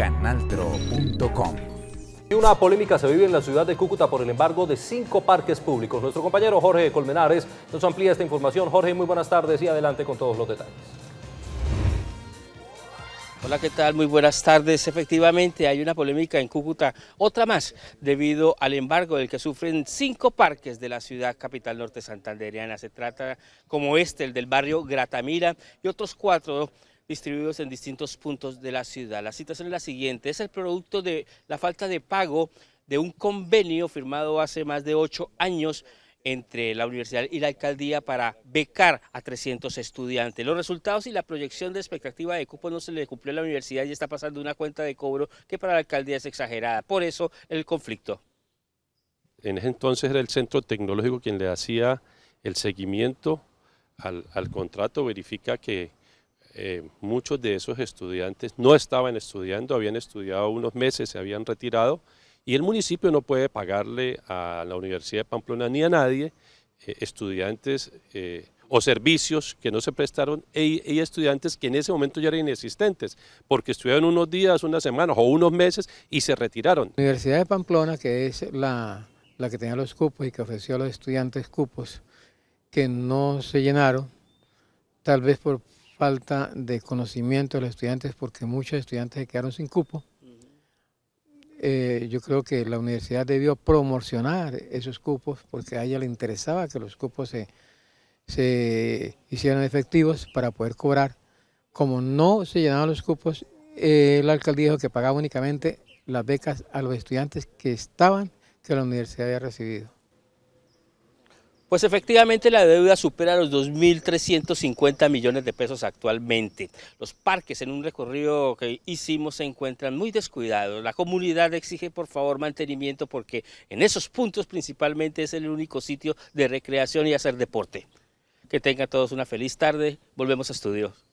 canaltro.com. Una polémica se vive en la ciudad de Cúcuta por el embargo de cinco parques públicos. Nuestro compañero Jorge Colmenares nos amplía esta información. Jorge, muy buenas tardes y adelante con todos los detalles. Hola, ¿qué tal? Muy buenas tardes. Efectivamente, hay una polémica en Cúcuta, otra más, debido al embargo del que sufren cinco parques de la ciudad capital norte santandereana. Se trata como este, el del barrio Gratamira, y otros cuatro distribuidos en distintos puntos de la ciudad. La situación es la siguiente, es el producto de la falta de pago de un convenio firmado hace más de ocho años entre la universidad y la alcaldía para becar a 300 estudiantes. Los resultados y la proyección de expectativa de cupo no se le cumplió a la universidad y está pasando una cuenta de cobro que para la alcaldía es exagerada. Por eso el conflicto. En ese entonces era el centro tecnológico quien le hacía el seguimiento al, al contrato, verifica que, eh, muchos de esos estudiantes no estaban estudiando, habían estudiado unos meses, se habían retirado y el municipio no puede pagarle a la Universidad de Pamplona ni a nadie eh, estudiantes eh, o servicios que no se prestaron e, y, estudiantes que en ese momento ya eran inexistentes porque estudiaron unos días, unas semanas o unos meses y se retiraron. La Universidad de Pamplona, que es la, la que tenía los cupos y que ofreció a los estudiantes cupos que no se llenaron, tal vez por falta de conocimiento de los estudiantes porque muchos estudiantes se quedaron sin cupo. Eh, yo creo que la universidad debió promocionar esos cupos porque a ella le interesaba que los cupos se, se hicieran efectivos para poder cobrar. Como no se llenaban los cupos, el eh, la alcaldía dijo que pagaba únicamente las becas a los estudiantes que estaban, que la universidad había recibido. Pues efectivamente la deuda supera los 2.350 millones de pesos actualmente. Los parques en un recorrido que hicimos se encuentran muy descuidados. La comunidad exige por favor mantenimiento porque en esos puntos principalmente es el único sitio de recreación y hacer deporte. Que tengan todos una feliz tarde. Volvemos a estudios.